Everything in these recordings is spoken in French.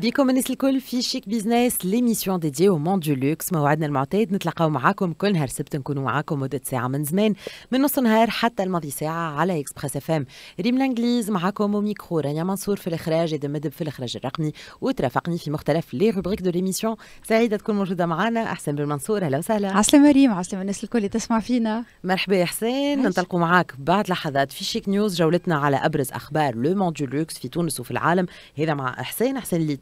بيكم الناس الكل في شيك بيزنس ليميسيون ديديه او موند دو لوكس موعدنا المعتاد نتلاقاو معاكم كل نهار سبت نكونوا معاكم مده ساعه من زمان من نص نهار حتى الماضي ساعه على اكسبريس اف ام ريم لانجليز معاكم وميكرو رانيا منصور في الاخراج يدمدب في الاخراج الرقمي وترافقني في مختلف لي روبريك دو ليميسيون سعيده تكون موجوده معنا احسن بن منصور اهلا وسهلا عسلامه ريم عسلامه الناس الكل اللي تسمع فينا مرحبا يا حسين ننطلقوا معاك بعد لحظات في شيك نيوز جولتنا على ابرز اخبار لو موند دو لوكس في تونس وفي العالم هذا مع حسين حسين اللي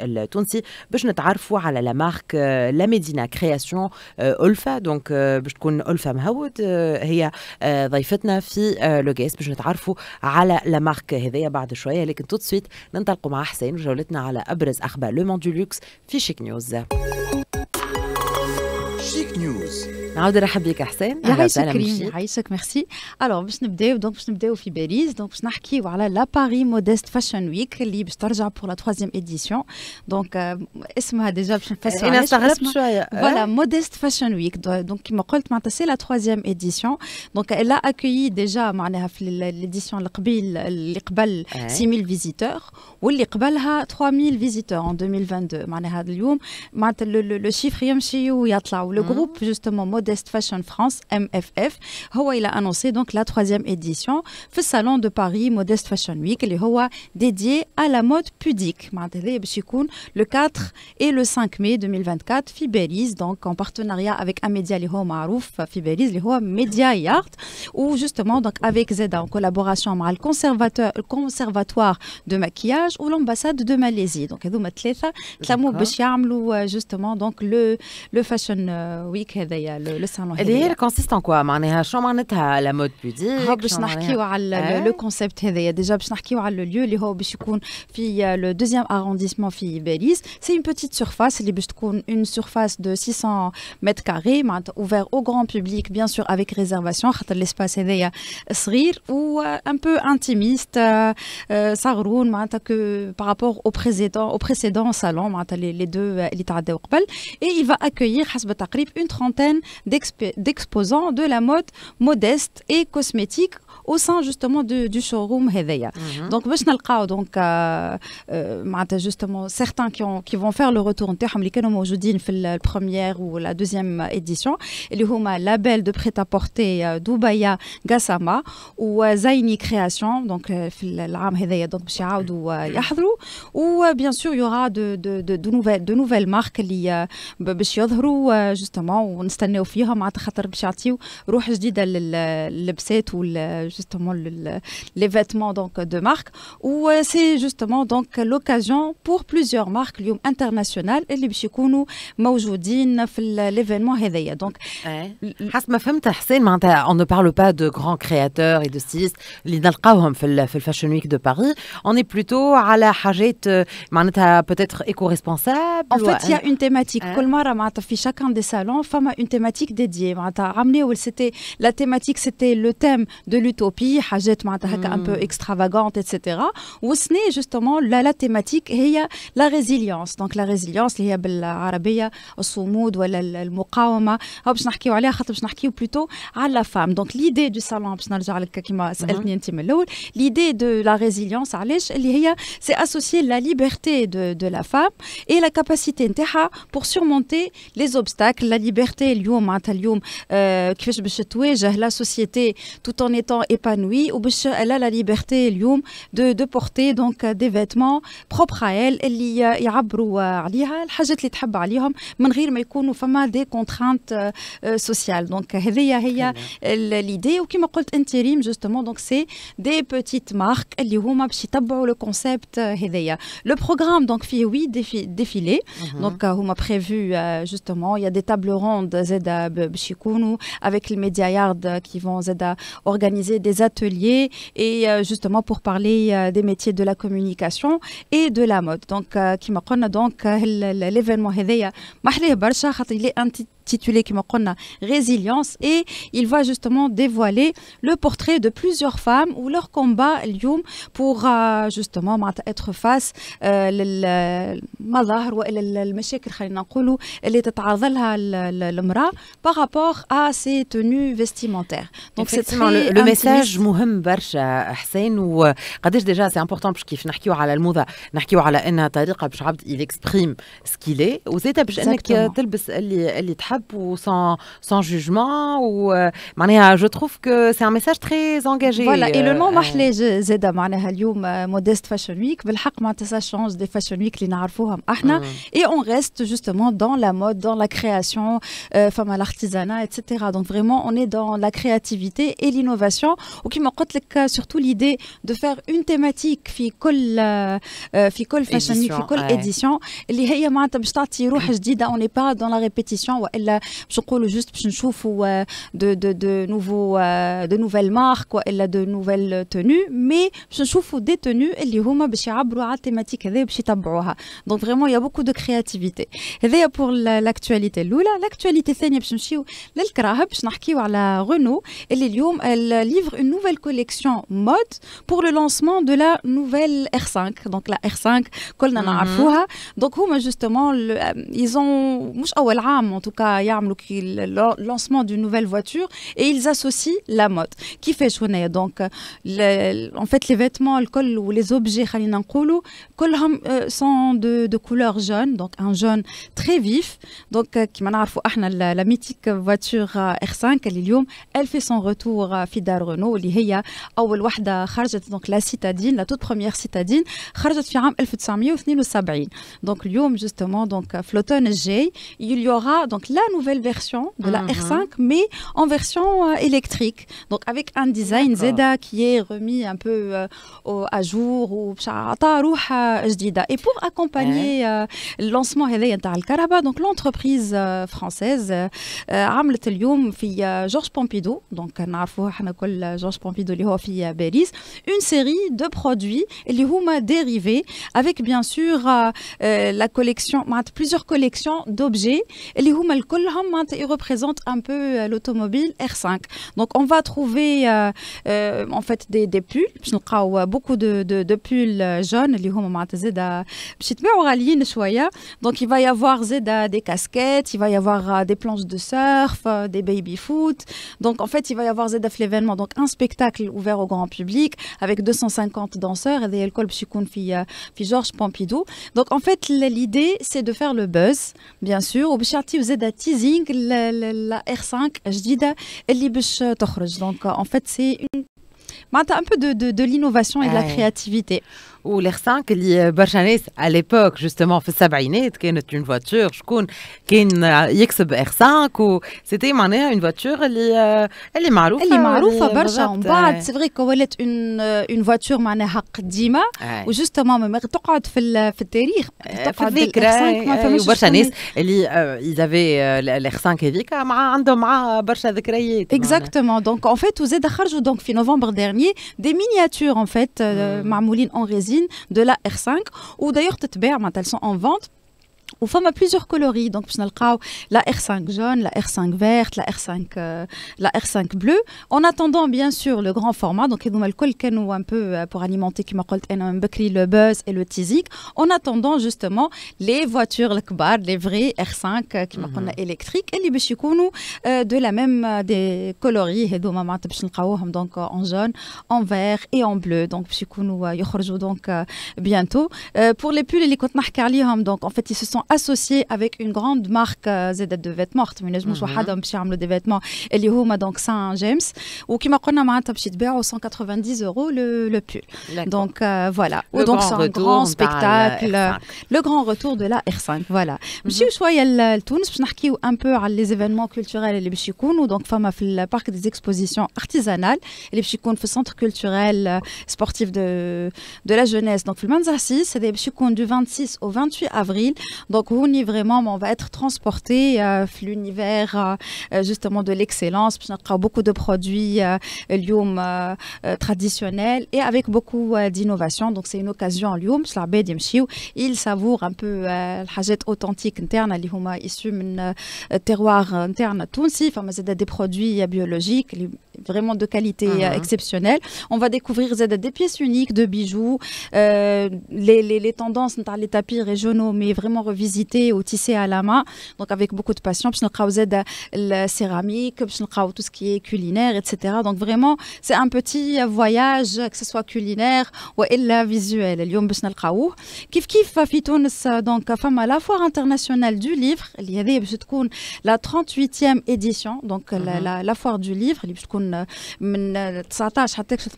التونسي باش نتعرفوا على لا مارك آه، لا ميدينا كرياسيون آه، ألفا دونك آه، باش تكون ألفا مهود هي ضيفتنا في لو باش نتعرفوا على لا مارك هذايا بعد شويه لكن تو سويت ننطلقوا مع حسين وجولتنا على ابرز اخبار لو مون دو لوكس في شيك نيوز شيك نيوز نعاود نرحب بك حسين يعيشك ريم يعيشك ميرسي الوغ باش نبداو دونك باش نبداو في باريس دونك باش نحكيو على لا باري موديست فاشن ويك اللي باش ترجع بور لا تخوازيام اديسيون دونك اسمها ديجا باش نفسر انا استغربت شويه فوالا موديست فاشن ويك دونك كيما قلت معناتها سي لا تخوازيام اديسيون دونك لا اكويي ديجا معناها في ليديسيون القبيل اللي قبل 6000 أه؟ فيزيتور واللي قبلها 3000 فيزيتور ان 2022 معناها اليوم معناتها لو شيفر يمشي ويطلع ولو جروب جوستومون Modest Fashion France, MFF, هو il a annoncé donc la troisième édition le salon de Paris Modest Fashion Week اللي dédié à la mode pudique le 4 et le 5 mai 2024 fibéris donc en partenariat avec un média اللي هو معروف في اللي هو Media ou justement donc avec Zeda en collaboration avec le conservateur conservatoire de maquillage ou l'ambassade de Malaisie donc ثلاثه باش euh, justement donc le le Fashion euh, Week et consiste en quoi mon la mode le concept hélas déjà parler sur le lieu qui le deuxième arrondissement de c'est une petite surface il est surface de 600 mètres carrés ouvert au grand public bien sûr avec réservation l'espace est un peu intimiste Saroon que par rapport au président au précédent salon les deux et il va accueillir une trentaine d'exposants de la mode modeste et cosmétique au sein justement du showroom Hedeya. Mhm. Donc, je vais donc, euh, euh justement, certains qui, vont faire le retour en terre, qui aujourd'hui la première ou la deuxième édition, et sont label de prêt-à-porter Dubaya euh, Dubaïa Gassama ou euh, Zaini Création, donc l'année Hedeya, donc Chiaoud ou ou bien sûr, il y aura de, nouvelles, de nouvelles marques, les Bébé justement, ou Nstanéo de euh, c'est justement l'occasion pour plusieurs marques l'événement on ne parle pas de grands créateurs et de fashion week de Paris on est plutôt à la peut-être éco responsable en fait une thématique une thématique dédiée. C'était, la thématique, c'était le thème de l'utopie, un hmm. peu extravagante, etc. Ou ce n'est justement la, thématique, il y a la résilience. Donc la résilience, il y a l'arabe, ou la plutôt à la femme. Donc l'idée du salon, hmm. l'idée de la résilience, c'est associer la liberté de, la femme et la capacité pour surmonter les obstacles, la liberté au معناتها اليوم كيفاش باش تواجه la société tout en étant épanoui ou باش elle a la liberté اليوم de de porter donc des vêtements propres à elle elle اللي يعبروا عليها الحاجات اللي تحب عليهم من غير ما يكونوا فما des contraintes sociales donc هذه هي l'idée ou qui m'a dit intérim justement donc c'est des petites marques اللي هما باش يتبعوا le concept هذايا le programme donc fait oui défilé mm -hmm. donc هما prévu justement il y a des tables rondes et avec les médias yard qui vont à organiser des ateliers et euh, justement pour parler euh, des métiers de la communication et de la mode donc euh, qui m'a donc l'événement هذايا titulé intitulé Kimokona Résilience et il va justement dévoiler le portrait de plusieurs femmes ou leur combat pour justement être face للمظاهر والا المشاكل خلينا نقولوا اللي تتعرض لها المراه par rapport à ses tenues vestimentaires. Donc c'est le, le message مهم برشا حسين وقداش ديجا سي امبورطون باش كيف نحكيو على الموضه نحكيو على انها طريقة باش عبد يل اكسبريم سكيلي وزيد باش انك تلبس اللي اللي تحب pour sans, sans jugement ou euh, mania je trouve que c'est un message très engagé voilà et le euh, nom euh. mahle zeda معناها اليوم modeste fashion week بالحق ça change des fashion week اللي نعرفوهم احنا et on reste justement dans la mode dans la création femme à l'artisanat etc. donc vraiment on est dans la créativité et l'innovation ou qui m'a cas surtout l'idée de faire une thématique fi كل fi كل fashion week fi كل édition اللي هي معناتها باش تعطي روح on n'est pas dans la répétition ou euh, je juste euh, euh, de nouvelles marques a de nouvelles tenues mais je des tenues qui oh, thématique donc vraiment il y a beaucoup de créativité et pour l'actualité l'actualité c'est que livre une nouvelle collection mode pour le lancement de la nouvelle R5 donc la R5 mhm. donc oh, justement ils ont en tout cas le lancement d'une nouvelle voiture et ils associent la mode. Qui fait Donc, en fait, les vêtements, le col ou les objets, euh, sont de, de, couleur jaune, donc un jaune très vif. Donc, comme euh, la, la mythique voiture euh, R5, elle fait son retour à Fidar Renault, donc la citadine, la toute première citadine, donc, l'automne, il y aura donc, la la nouvelle version de la mhm. R5, mais en version euh, électrique. Donc avec un design Zeda qui est remis un peu euh, à jour ou Et pour accompagner euh, le lancement al Karaba, donc l'entreprise française, عملت اليوم Pompidou Pompidou Pompidou donc نعرفوه حنا كل Pompidou, Pompidou اللي هو une série de produits les هما dérivés avec bien sûr la collection plusieurs collections d'objets les هما Hein, il représente un peu euh, l'automobile R5. Donc on va trouver euh, euh, en fait des, pulls, beaucoup de, de, de pulls jaunes, hein. donc il va y avoir des casquettes, il va y avoir des planches de surf, des baby foot. Donc en fait, il va y avoir l'événement, donc un spectacle ouvert au grand public avec 250 danseurs et des fille, Georges Pompidou. Donc en fait, l'idée c'est de faire le buzz, bien sûr, teasing la R5 جديدة اللي باش تخرج donc en fait c'est un peu de, de l'innovation et de la créativité ou les 5 qui euh, à l'époque justement fait est une voiture je qui une 5 euh, c'était une une voiture elle est euh, elle marouf est c'est vrai qu'elle est une une voiture justement mais dans le dans le ils avaient les exactement donc en fait vous donc novembre dernier des miniatures en fait hmm de la R5 ou d'ailleurs elles sont en vente ou a plusieurs coloris. Donc, la R5 jaune, la R5 verte, la R5, euh, la R5 bleue. En attendant, bien sûr, le grand format. Donc, il y a un peu euh, pour alimenter le buzz et le tizik, En attendant, justement, les voitures, les vrais R5 qui euh, mhm. électriques, et les de la même des coloris. Donc, en jaune, en vert et en bleu. Donc, donc bientôt. Pour les pulls, donc en fait, ils se sont associé avec une grande marque euh, de vêtements. Mhm. des vêtements. donc Saint James. Ou qui m'a à 190 euros le, pull. Donc euh, voilà. donc c'est un grand spectacle. Euh, le grand retour de la R5. Voilà. Mhm. Monsieur à Tunis, je un peu les événements culturels et les Donc, femme le parc des expositions artisanales. Les Bchikoun, au centre culturel sportif de, de la jeunesse. Donc, le 6, c'est des du 26 au 28 avril. Donc, est vraiment, on va être transporté euh, l'univers euh, euh, justement de l'excellence. On a beaucoup de produits euh, traditionnels et avec beaucoup d'innovation. Donc, c'est une occasion, Lyoum, il savoure un peu la hajette authentique interne, issue d'un terroir interne tunisie Enfin, c'est des produits biologiques vraiment de qualité mhm. exceptionnelle. On va découvrir des pièces uniques de bijoux, les, les, les tendances, les tapis régionaux, mais vraiment revisés visiter ou tisser à la main, donc avec beaucoup de passion. Puis nous de la céramique, puis tout ce qui est culinaire, etc. Donc vraiment, c'est un petit voyage, que ce soit culinaire ou visuel. va le nous kaou. Kif kif, Fitounes, donc femme à la foire internationale du livre, l'IADE, puis la 38e édition, donc mhm. la, foire du livre, puis s'attache à texte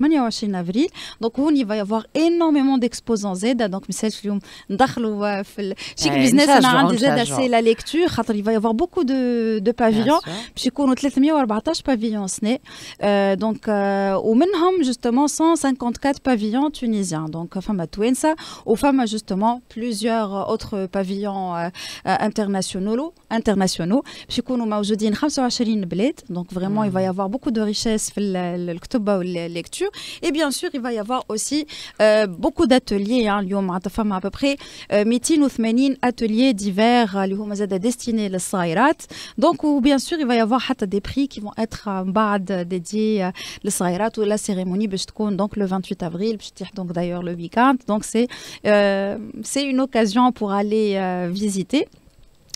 avril. Donc, on y va y avoir énormément d'exposants Z. Donc, je suis allé dans le on a un des la lecture il va y avoir beaucoup de, de pavillons puis il pavillons euh, donc euh, au euh, justement 154 pavillons tunisiens donc femmes à Twinsa ça aux femmes justement plusieurs autres pavillons euh, euh, internationaux internationaux puis il y donc vraiment il va y hmm. avoir beaucoup de richesses le, le, le, lecture et bien sûr il va y avoir aussi beaucoup d'ateliers hein, à peu près euh, 180 ateliers ateliers divers destinés aux Sahirat. Donc, bien sûr, il va y avoir des prix qui vont être dédiés à Sahirat ou la cérémonie donc le 28 avril, donc d'ailleurs le week-end. Donc, c'est euh, une occasion pour aller euh, visiter.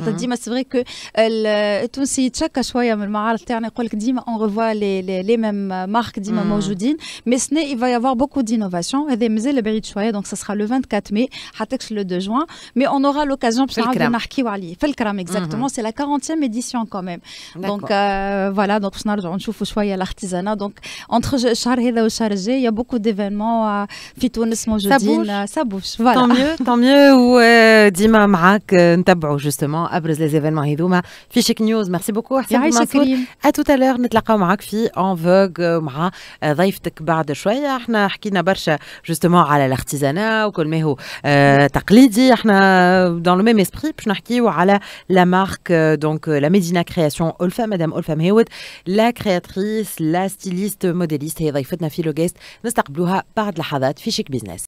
Fatima, c'est vrai que tout ce qui chaque choix on on revoit les mêmes marques, dit Mama Oujdine, mais ce n'est il va y avoir beaucoup d'innovations. Et des musées le Berrytchoyé, donc ça sera le 24 mai. Hatex le 2 juin, mais on aura l'occasion de faire des marques exactement, c'est la 40e édition quand même. Donc euh, voilà, donc ce soir on chauffe le choix et l'artisanat. Donc entre chargé et au chargé, il y a beaucoup d'événements à Fito Oujdine. Ça bouge, Tant mieux, tant mieux ou dit Mama que justement. بيان ابرز ليزيفينمون هذوما في شيك نيوز ميرسي بوكو حسين منصور ا توت الور نتلاقاو معاك في اون فوغ مع ضيفتك بعد شويه احنا حكينا برشا جوستومون على الاختزانة وكل ما هو تقليدي احنا دون لو ميم اسبري باش نحكيو على لا مارك دونك لا ميدينا كرياسيون الفا مدام الفا مهاود لا كرياتريس لا ستيليست موديليست هي ضيفتنا في لو نستقبلوها بعد لحظات في شيك بيزنس